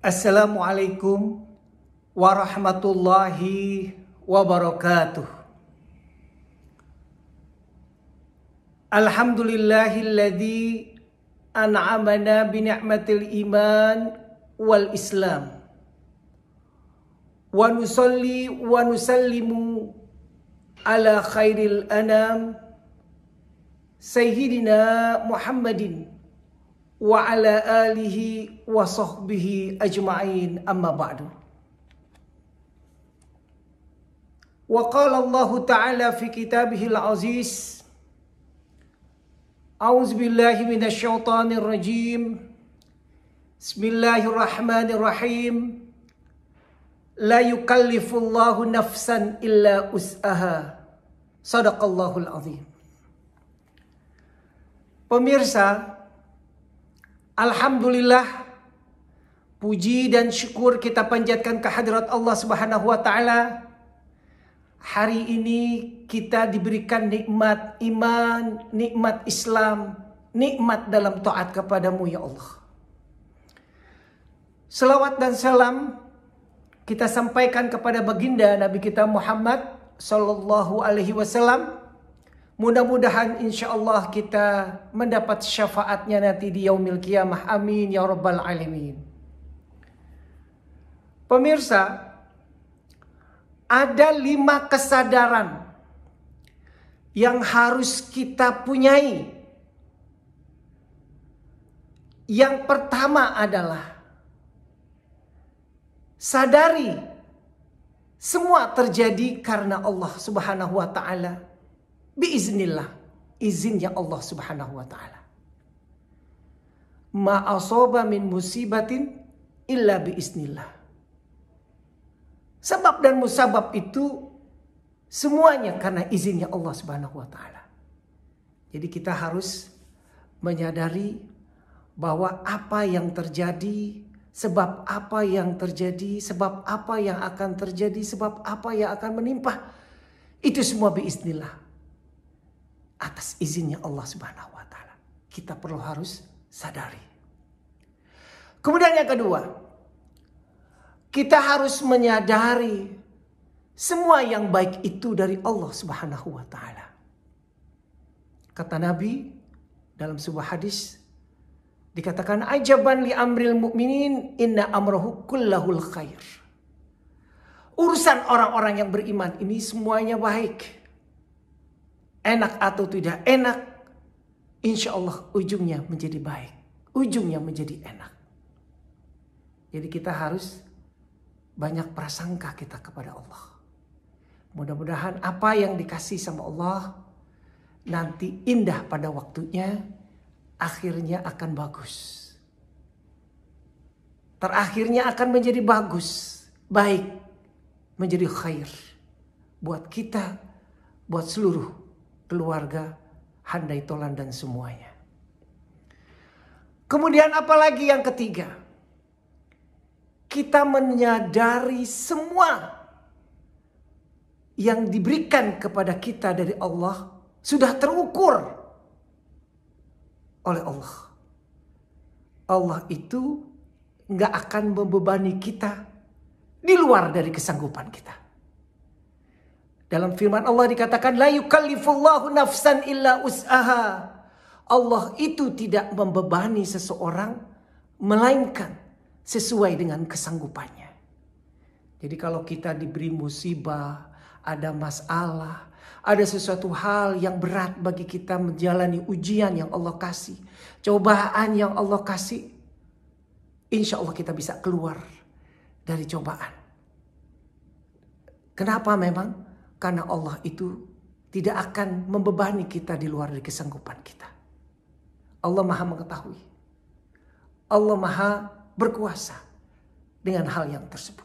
Assalamualaikum warahmatullahi wabarakatuh. Alhamdulillahilladzi an'amana bi ni'matil iman wal islam. Wa nusalli wa nusallimu ala khairil anam sayyidina Muhammadin وعلى آله وصحبه أجمعين أما بعد وقال الله تعالى في كتابه العزيز أعوذ بالله من الشيطان الرجيم بسم الله الرحمن الرحيم لا يكلف الله نفسا إلا أسأها صدق الله العظيم Pemirsa, Alhamdulillah puji dan syukur kita panjatkan kehadirat Allah Subhanahu wa taala. Hari ini kita diberikan nikmat iman, nikmat Islam, nikmat dalam taat kepadamu ya Allah. Selawat dan salam kita sampaikan kepada baginda Nabi kita Muhammad sallallahu alaihi wasallam Mudah-mudahan insya Allah kita mendapat syafaatnya nanti di yaumil kiamah. Amin ya rabbal alamin. Pemirsa, ada lima kesadaran yang harus kita punyai. Yang pertama adalah sadari semua terjadi karena Allah Subhanahu wa taala biiznillah izinnya Allah Subhanahu wa taala ma asoba min musibatin illa biiznillah sebab dan musabab itu semuanya karena izinnya Allah Subhanahu wa taala jadi kita harus menyadari bahwa apa yang terjadi sebab apa yang terjadi, sebab apa yang akan terjadi, sebab apa yang akan menimpa. Itu semua biiznillah atas izinnya Allah Subhanahu wa taala. Kita perlu harus sadari. Kemudian yang kedua, kita harus menyadari semua yang baik itu dari Allah Subhanahu wa taala. Kata Nabi dalam sebuah hadis dikatakan ajaban li amril mukminin inna amrahu kullahul khair. Urusan orang-orang yang beriman ini semuanya baik enak atau tidak enak, insya Allah ujungnya menjadi baik, ujungnya menjadi enak. Jadi kita harus banyak prasangka kita kepada Allah. Mudah-mudahan apa yang dikasih sama Allah nanti indah pada waktunya, akhirnya akan bagus. Terakhirnya akan menjadi bagus, baik, menjadi khair buat kita, buat seluruh keluarga, handai tolan dan semuanya. Kemudian apalagi yang ketiga? Kita menyadari semua yang diberikan kepada kita dari Allah sudah terukur oleh Allah. Allah itu nggak akan membebani kita di luar dari kesanggupan kita. Dalam firman Allah dikatakan la yukallifullahu nafsan illa us'aha. Allah itu tidak membebani seseorang melainkan sesuai dengan kesanggupannya. Jadi kalau kita diberi musibah, ada masalah, ada sesuatu hal yang berat bagi kita menjalani ujian yang Allah kasih, cobaan yang Allah kasih, insya Allah kita bisa keluar dari cobaan. Kenapa memang? Karena Allah itu tidak akan membebani kita di luar dari kesanggupan kita. Allah maha mengetahui. Allah maha berkuasa dengan hal yang tersebut.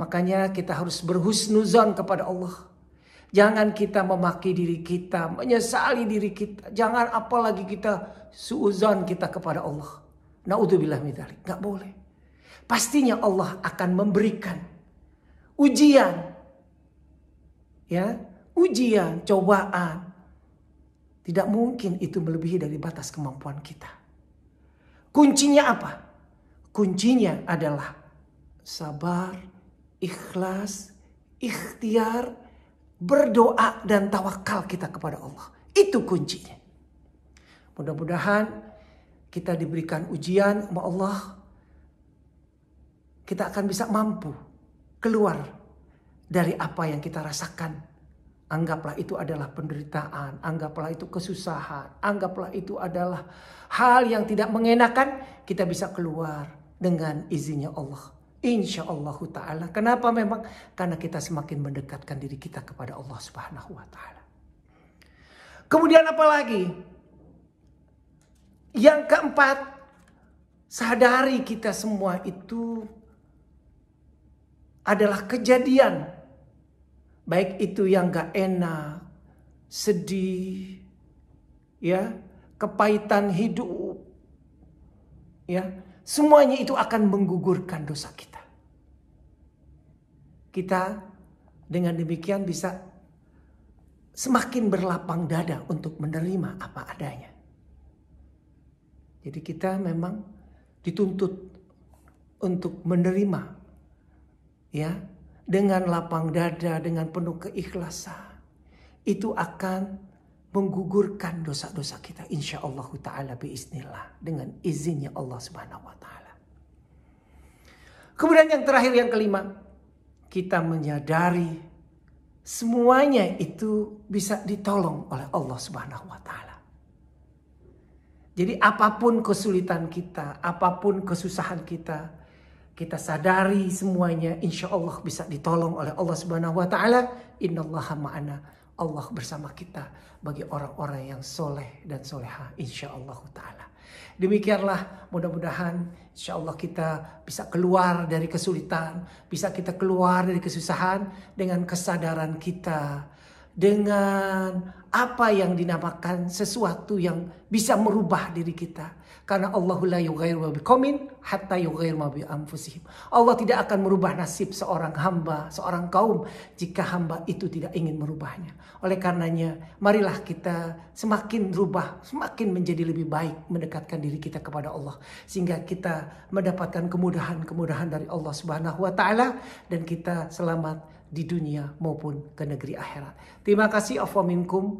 Makanya kita harus berhusnuzon kepada Allah. Jangan kita memaki diri kita, menyesali diri kita. Jangan apalagi kita suuzon kita kepada Allah. Naudzubillah midalik. Gak boleh. Pastinya Allah akan memberikan ujian ya ujian, cobaan. Tidak mungkin itu melebihi dari batas kemampuan kita. Kuncinya apa? Kuncinya adalah sabar, ikhlas, ikhtiar, berdoa dan tawakal kita kepada Allah. Itu kuncinya. Mudah-mudahan kita diberikan ujian sama Allah. Kita akan bisa mampu keluar dari apa yang kita rasakan. Anggaplah itu adalah penderitaan, anggaplah itu kesusahan, anggaplah itu adalah hal yang tidak mengenakan. Kita bisa keluar dengan izinnya Allah. Insya Allah ta'ala. Kenapa memang? Karena kita semakin mendekatkan diri kita kepada Allah subhanahu wa ta'ala. Kemudian apa lagi? Yang keempat, sadari kita semua itu adalah kejadian Baik itu yang gak enak, sedih, ya, kepahitan hidup. Ya, semuanya itu akan menggugurkan dosa kita. Kita dengan demikian bisa semakin berlapang dada untuk menerima apa adanya. Jadi kita memang dituntut untuk menerima ya dengan lapang dada, dengan penuh keikhlasan, itu akan menggugurkan dosa-dosa kita insya Allah ta'ala biiznillah dengan izinnya Allah subhanahu wa ta'ala kemudian yang terakhir yang kelima kita menyadari semuanya itu bisa ditolong oleh Allah subhanahu wa ta'ala jadi apapun kesulitan kita apapun kesusahan kita kita sadari semuanya insya Allah bisa ditolong oleh Allah Subhanahu wa taala innallaha ma'ana Allah bersama kita bagi orang-orang yang soleh dan soleha insya Allah taala demikianlah mudah-mudahan insya Allah kita bisa keluar dari kesulitan bisa kita keluar dari kesusahan dengan kesadaran kita dengan apa yang dinamakan sesuatu yang bisa merubah diri kita. Karena Allahu la yughayyiru biqaumin hatta yughayyiru ma bi anfusihim. Allah tidak akan merubah nasib seorang hamba, seorang kaum jika hamba itu tidak ingin merubahnya. Oleh karenanya, marilah kita semakin rubah, semakin menjadi lebih baik mendekatkan diri kita kepada Allah sehingga kita mendapatkan kemudahan-kemudahan dari Allah Subhanahu wa taala dan kita selamat di dunia maupun ke negeri akhirat. Terima kasih afwaminkum.